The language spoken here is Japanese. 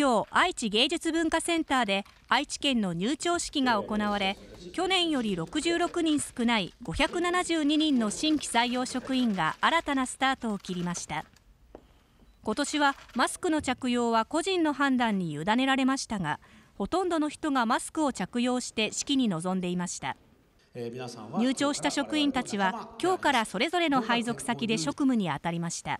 今日愛知芸術文化センターで愛知県の入庁式が行われ去年より66人少ない572人の新規採用職員が新たなスタートを切りました今年はマスクの着用は個人の判断に委ねられましたがほとんどの人がマスクを着用して式に臨んでいました入庁した職員たちは今日からそれぞれの配属先で職務に当たりました